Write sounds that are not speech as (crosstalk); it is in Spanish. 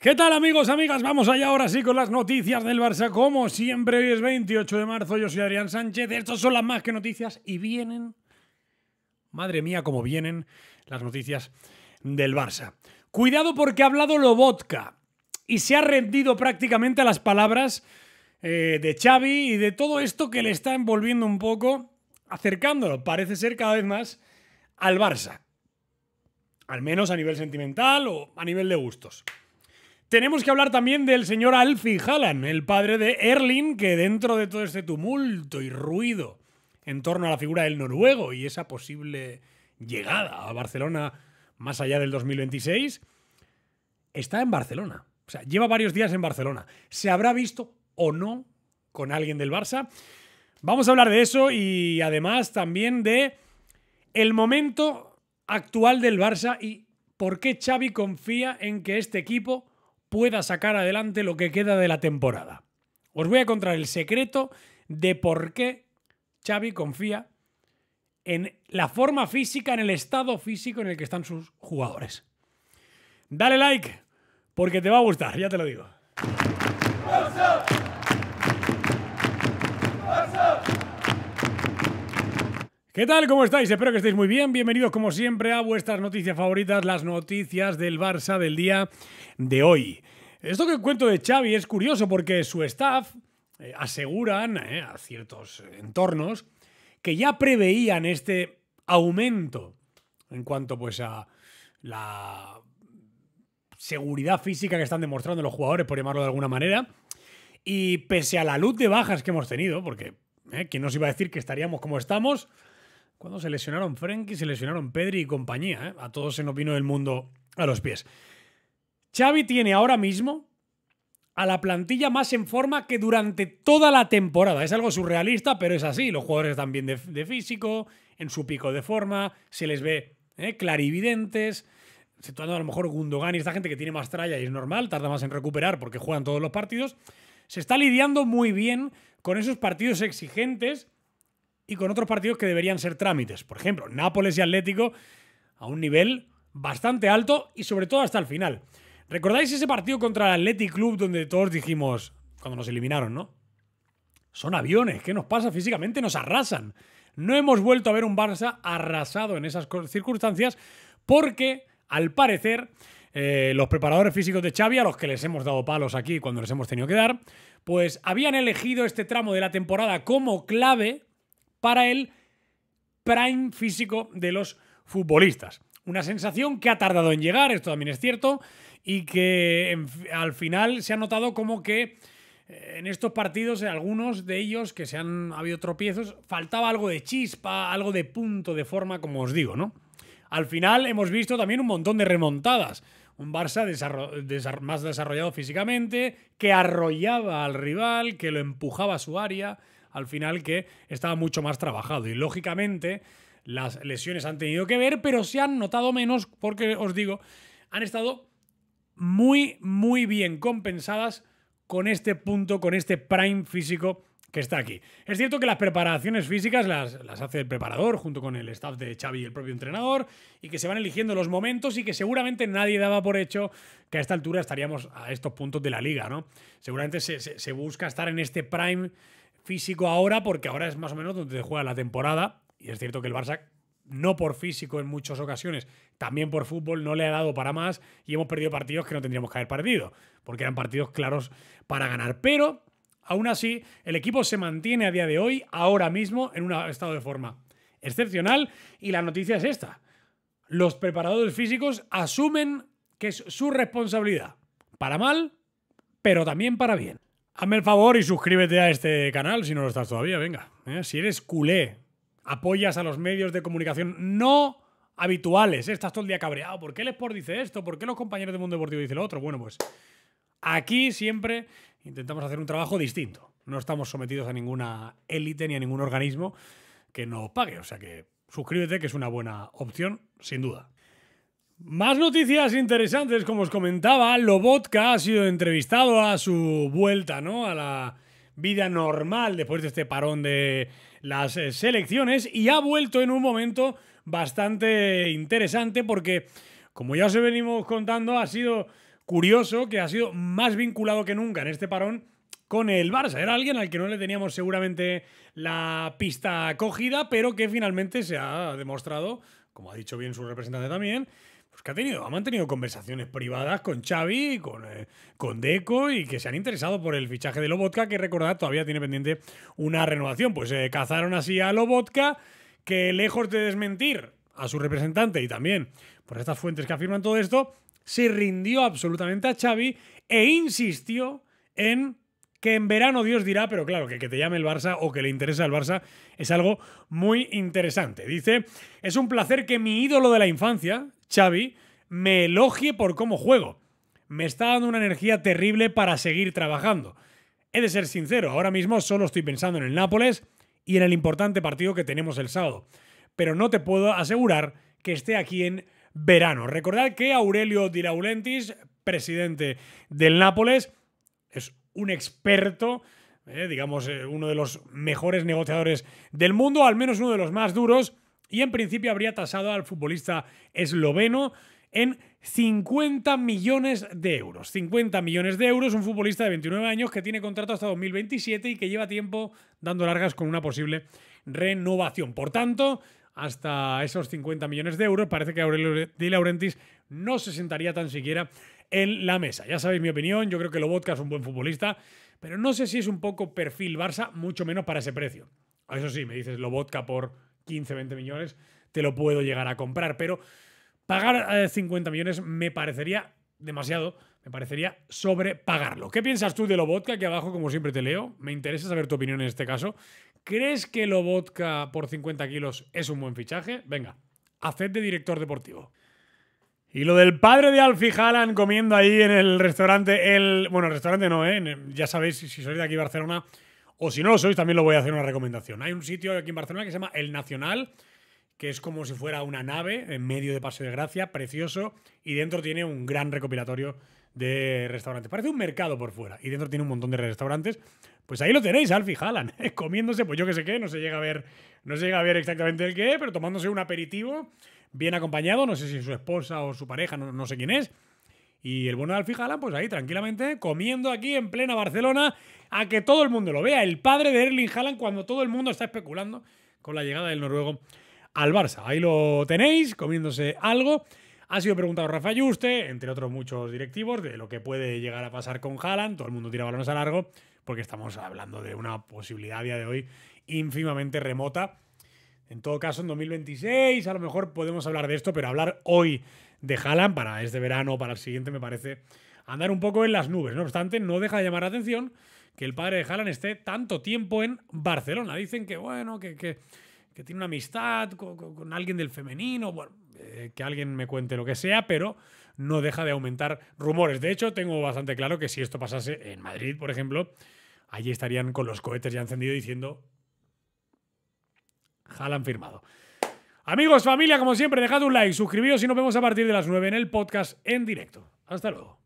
¿Qué tal amigos, amigas? Vamos allá ahora sí con las noticias del Barça. Como siempre, hoy es 28 de marzo, yo soy Adrián Sánchez. Estas son las más que noticias y vienen... Madre mía, como vienen las noticias del Barça. Cuidado porque ha hablado vodka y se ha rendido prácticamente a las palabras eh, de Xavi y de todo esto que le está envolviendo un poco, acercándolo, parece ser cada vez más, al Barça. Al menos a nivel sentimental o a nivel de gustos. Tenemos que hablar también del señor Alfie Halland, el padre de Erling, que dentro de todo este tumulto y ruido en torno a la figura del noruego y esa posible llegada a Barcelona más allá del 2026, está en Barcelona. O sea, lleva varios días en Barcelona. ¿Se habrá visto o no con alguien del Barça? Vamos a hablar de eso y además también de el momento actual del Barça y por qué Xavi confía en que este equipo pueda sacar adelante lo que queda de la temporada. Os voy a contar el secreto de por qué Xavi confía en la forma física, en el estado físico en el que están sus jugadores. Dale like, porque te va a gustar, ya te lo digo. ¿Qué tal? ¿Cómo estáis? Espero que estéis muy bien. Bienvenidos como siempre a vuestras noticias favoritas, las noticias del Barça del día de hoy. Esto que cuento de Xavi es curioso porque su staff eh, aseguran eh, a ciertos entornos que ya preveían este aumento en cuanto pues a la seguridad física que están demostrando los jugadores, por llamarlo de alguna manera. Y pese a la luz de bajas que hemos tenido, porque eh, ¿quién nos iba a decir que estaríamos como estamos? Cuando se lesionaron Frenkie, se lesionaron Pedri y compañía. ¿eh? A todos se nos vino el mundo a los pies. Xavi tiene ahora mismo a la plantilla más en forma que durante toda la temporada. Es algo surrealista, pero es así. Los jugadores están bien de, físico, en su pico de forma, se les ve ¿eh? clarividentes. Situando a lo mejor Gundogan y esta gente que tiene más tralla y es normal, tarda más en recuperar porque juegan todos los partidos. Se está lidiando muy bien con esos partidos exigentes y con otros partidos que deberían ser trámites. Por ejemplo, Nápoles y Atlético a un nivel bastante alto y sobre todo hasta el final. ¿Recordáis ese partido contra el Athletic Club donde todos dijimos, cuando nos eliminaron, ¿no? Son aviones, ¿qué nos pasa físicamente? Nos arrasan. No hemos vuelto a ver un Barça arrasado en esas circunstancias porque, al parecer, eh, los preparadores físicos de Xavi, a los que les hemos dado palos aquí cuando les hemos tenido que dar, pues habían elegido este tramo de la temporada como clave para el prime físico de los futbolistas. Una sensación que ha tardado en llegar, esto también es cierto, y que al final se ha notado como que eh, en estos partidos, en algunos de ellos que se han habido tropiezos, faltaba algo de chispa, algo de punto de forma, como os digo, ¿no? Al final hemos visto también un montón de remontadas. Un Barça más desarrollado físicamente, que arrollaba al rival, que lo empujaba a su área, al final que estaba mucho más trabajado. Y lógicamente las lesiones han tenido que ver, pero se han notado menos porque, os digo, han estado muy, muy bien compensadas con este punto, con este prime físico que está aquí. Es cierto que las preparaciones físicas las, las, hace el preparador junto con el staff de Xavi y el propio entrenador y que se van eligiendo los momentos y que seguramente nadie daba por hecho que a esta altura estaríamos a estos puntos de la liga, ¿no? Seguramente se, se busca estar en este prime físico ahora, porque ahora es más o menos donde se juega la temporada. Y es cierto que el Barça, no por físico en muchas ocasiones, también por fútbol, no le ha dado para más y hemos perdido partidos que no tendríamos que haber perdido, porque eran partidos claros para ganar. Pero, aún así, el equipo se mantiene a día de hoy, ahora mismo, en un estado de forma excepcional. Y la noticia es esta. Los preparadores físicos asumen que es su responsabilidad, para mal, pero también para bien. Hazme el favor y suscríbete a este canal si no lo estás todavía, venga. ¿eh? Si eres culé, apoyas a los medios de comunicación no habituales, eh, estás todo el día cabreado. ¿Por qué el Sport dice esto? ¿Por qué los compañeros de mundo deportivo dicen lo otro? Bueno, pues aquí siempre intentamos hacer un trabajo distinto. No estamos sometidos a ninguna élite ni a ningún organismo que nos pague. O sea que suscríbete, que es una buena opción, sin duda. Más noticias interesantes, como os comentaba, Lobotka ha sido entrevistado a su vuelta, ¿no? A la vida normal después de este parón de las eh, selecciones y ha vuelto en un momento bastante interesante porque, como ya os venimos contando, ha sido curioso que ha sido más vinculado que nunca en este parón con el Barça. Era alguien al que no le teníamos seguramente la pista cogida, pero que finalmente se ha demostrado, como ha dicho bien su representante también, pues, que ha tenido, ha mantenido conversaciones privadas con Xavi, con, eh, con Deco y que se han interesado por el fichaje de Lobotka, que recordad, todavía tiene pendiente una renovación. Pues eh, cazaron así a Lobotka, que lejos de desmentir a su representante y también por estas fuentes que afirman todo esto, se rindió absolutamente a Xavi e insistió en que en verano Dios dirá, pero claro, que, que te llame el Barça o que le interesa el Barça es algo muy interesante. Dice, es un placer que mi ídolo de la infancia, Xavi, me elogie por cómo juego. Me está dando una energía terrible para seguir trabajando. He de ser sincero, ahora mismo solo estoy pensando en el Nápoles y en el importante partido que tenemos el sábado. Pero no te puedo asegurar que esté aquí en verano. Recordad que Aurelio Di presidente del Nápoles, es un experto, eh, digamos, eh, uno de los mejores negociadores del mundo, al menos uno de los más duros y en principio habría tasado al futbolista esloveno en 50 millones de euros. 50 millones de euros, un futbolista de 29 años que tiene contrato hasta 2027 y que lleva tiempo dando largas con una posible renovación. Por tanto, hasta esos 50 millones de euros, parece que Aurelio Di Laurentiis no se sentaría tan siquiera en la mesa. Ya sabéis mi opinión, yo creo que Lobotka es un buen futbolista, pero no sé si es un poco perfil Barça, mucho menos para ese precio. Eso sí, me dices Lobotka por 15, 20 millones, te lo puedo llegar a comprar. Pero pagar 50 eh, millones me parecería demasiado, me parecería sobrepagarlo. ¿Qué piensas tú de Lobotka? Aquí abajo, como siempre, te leo. Me interesa saber tu opinión en este caso. ¿Crees que Lobotka por 50 kilos es un buen fichaje? Venga, haced de director deportivo. Y lo del padre de Alfie Haaland comiendo ahí en el restaurante, el. Bueno, el restaurante no, ¿eh? Ya sabéis, si sois de aquí Barcelona, o si no lo sois, también lo voy a hacer una recomendación. Hay un sitio aquí en Barcelona que se llama El Nacional, que es como si fuera una nave en medio de Paseo de Gracia, precioso, y dentro tiene un gran recopilatorio de restaurantes. Parece un mercado por fuera, y dentro tiene un montón de restaurantes. Pues ahí lo tenéis, Alfie Jalan, (laughs) comiéndose, pues yo qué sé qué, no se llega a ver, no llega a ver exactamente el qué, pero tomándose un aperitivo bien acompañado, no sé si su esposa o su pareja, no sé quién es y el bueno de Haaland, pues ahí tranquilamente, comiendo aquí en plena Barcelona, a que todo el mundo lo vea. El padre de Erling Haaland cuando todo el mundo está especulando con la llegada del noruego al Barça. Ahí lo tenéis, comiéndose algo. Ha sido preguntado Rafa Yuste, entre otros muchos directivos, de lo que puede llegar a pasar con Haaland. Todo el mundo tira balones a largo, porque estamos hablando de una posibilidad a día de hoy ínfimamente remota en todo caso, en 2026 a lo mejor podemos hablar de esto, pero hablar hoy de Haaland para este verano, o para el siguiente, me parece andar un poco en las nubes. No obstante, no deja de llamar la atención que el padre de Haaland esté tanto tiempo en Barcelona. Dicen que, bueno, que, que, tiene una amistad con, alguien del femenino, bueno, eh, que alguien me cuente lo que sea, pero no deja de aumentar rumores. De hecho, tengo bastante claro que si esto pasase en Madrid, por ejemplo, allí estarían con los cohetes ya encendidos diciendo Jalan firmado. Amigos, familia, como siempre, dejad un like, suscribíos y nos vemos a partir de las 9 en el podcast en directo. Hasta luego.